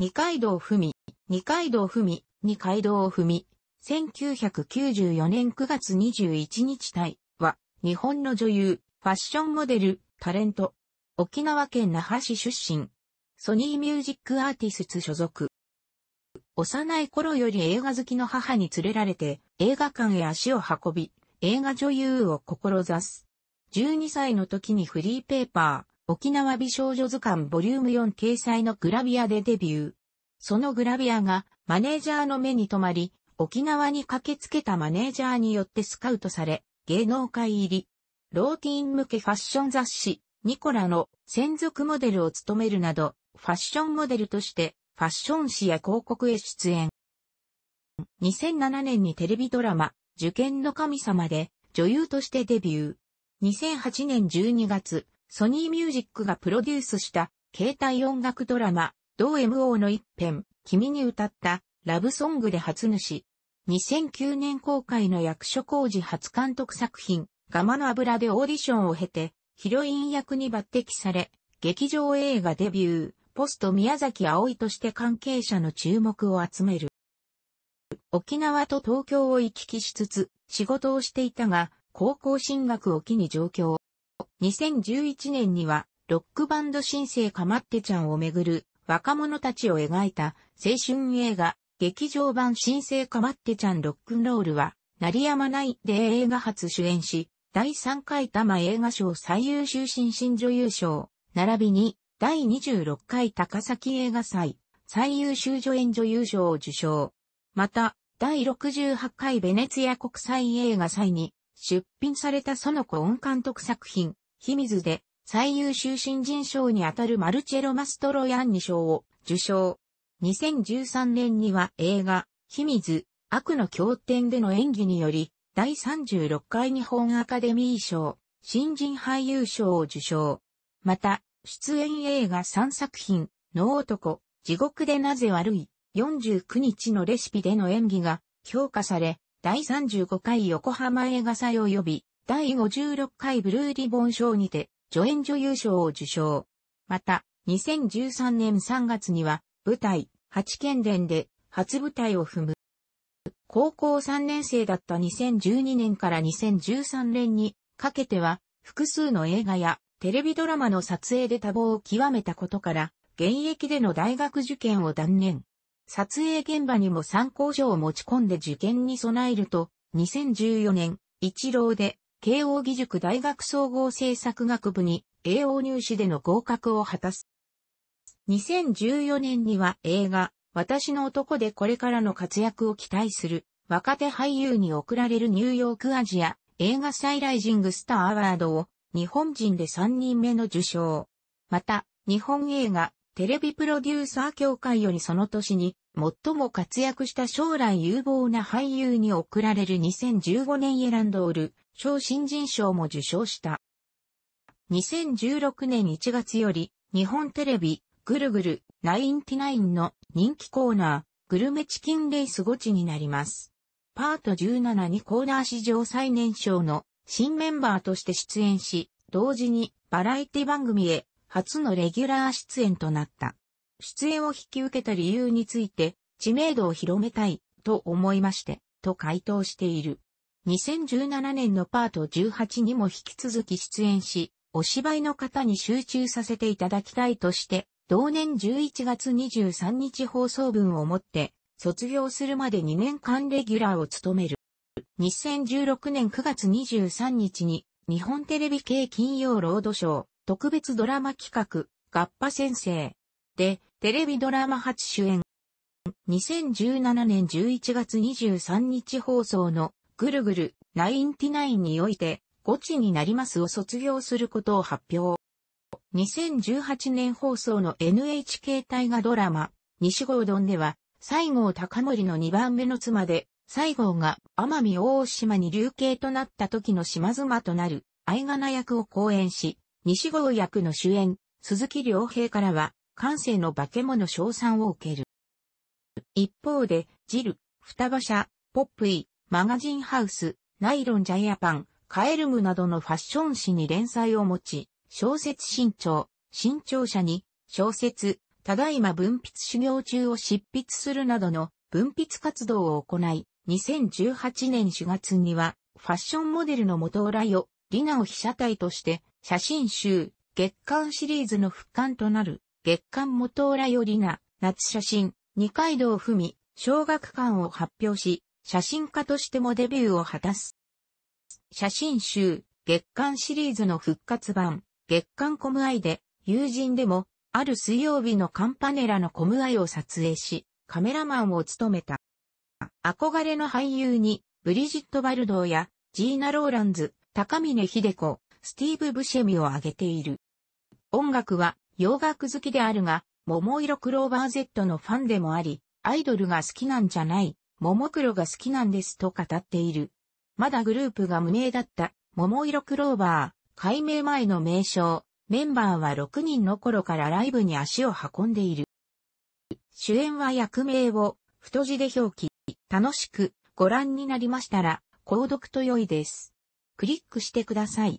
二階堂ふみ、二階堂ふみ、二階堂ふみ、1994年9月21日体は、日本の女優、ファッションモデル、タレント、沖縄県那覇市出身、ソニーミュージックアーティスツ所属。幼い頃より映画好きの母に連れられて、映画館へ足を運び、映画女優を志す。12歳の時にフリーペーパー、沖縄美少女図鑑ボリューム4掲載のグラビアでデビュー。そのグラビアがマネージャーの目に留まり、沖縄に駆けつけたマネージャーによってスカウトされ、芸能界入り。ローティーン向けファッション雑誌、ニコラの専属モデルを務めるなど、ファッションモデルとして、ファッション誌や広告へ出演。2007年にテレビドラマ、受験の神様で、女優としてデビュー。2008年12月、ソニーミュージックがプロデュースした携帯音楽ドラマ、同 MO の一編、君に歌ったラブソングで初主。2009年公開の役所工事初監督作品、ガマの油でオーディションを経て、ヒロイン役に抜擢され、劇場映画デビュー、ポスト宮崎葵として関係者の注目を集める。沖縄と東京を行き来しつつ、仕事をしていたが、高校進学を機に上京。2011年には、ロックバンド新生かまってちゃんをめぐる若者たちを描いた青春映画、劇場版新生かまってちゃんロックンロールは、鳴りやまないで映画初主演し、第3回多摩映画賞最優秀新進女優賞、並びに第26回高崎映画祭最優秀助演女優賞を受賞。また、第68回ベネツィア国際映画祭に出品された園子音監督作品、ヒミズで最優秀新人賞にあたるマルチェロ・マストロヤンニ賞を受賞。2013年には映画、ヒミズ、悪の経典での演技により、第36回日本アカデミー賞、新人俳優賞を受賞。また、出演映画3作品、の男、地獄でなぜ悪い、49日のレシピでの演技が評価され、第35回横浜映画祭及び第56回ブルーリボン賞にて、助演女優賞を受賞。また、2013年3月には、舞台、八剣伝で、初舞台を踏む。高校3年生だった2012年から2013年にかけては、複数の映画やテレビドラマの撮影で多忙を極めたことから、現役での大学受験を断念。撮影現場にも参考書を持ち込んで受験に備えると、2014年、一郎で慶応義塾大学総合政策学部に栄養入試での合格を果たす。2014年には映画、私の男でこれからの活躍を期待する若手俳優に贈られるニューヨークアジア映画サイライジングスターアワードを日本人で3人目の受賞。また、日本映画テレビプロデューサー協会よりその年に最も活躍した将来有望な俳優に贈られる2015年エランドール賞新人賞も受賞した。2016年1月より、日本テレビ、ぐるぐる、ナインティナインの人気コーナー、グルメチキンレースゴチになります。パート17にコーナー史上最年少の新メンバーとして出演し、同時にバラエティ番組へ初のレギュラー出演となった。出演を引き受けた理由について、知名度を広めたいと思いまして、と回答している。2017年のパート18にも引き続き出演し、お芝居の方に集中させていただきたいとして、同年11月23日放送分をもって、卒業するまで2年間レギュラーを務める。2016年9月23日に、日本テレビ系金曜ロードショー、特別ドラマ企画、合パ先生。で、テレビドラマ初主演。2017年11月23日放送のぐるぐる、ナナインティインにおいて、ゴチになりますを卒業することを発表。2018年放送の NHK 大河ドラマ、西郷丼では、西郷隆盛の2番目の妻で、西郷が奄美大島に流刑となった時の島妻となる、相名役を講演し、西郷役の主演、鈴木良平からは、感性の化け物賞賛を受ける。一方で、ジル、双葉社、ポップイ、マガジンハウス、ナイロンジャイアパン、カエルムなどのファッション誌に連載を持ち、小説新潮、新潮社に、小説、ただいま文筆修行中を執筆するなどの文筆活動を行い、2018年4月には、ファッションモデルの元来よ、リナを被写体として、写真集、月刊シリーズの復刊となる、月刊元裏よりな、夏写真、二階堂ふみ、小学館を発表し、写真家としてもデビューを果たす。写真集、月刊シリーズの復活版、月刊コムアイで、友人でも、ある水曜日のカンパネラのコムアイを撮影し、カメラマンを務めた。憧れの俳優に、ブリジット・バルドーや、ジーナ・ローランズ、高峰秀子、スティーブ・ブシェミを挙げている。音楽は洋楽好きであるが、桃色クローバー Z のファンでもあり、アイドルが好きなんじゃない桃黒が好きなんですと語っている。まだグループが無名だった桃色クローバー、改名前の名称、メンバーは6人の頃からライブに足を運んでいる。主演は役名を太字で表記。楽しくご覧になりましたら、購読と良いです。クリックしてください。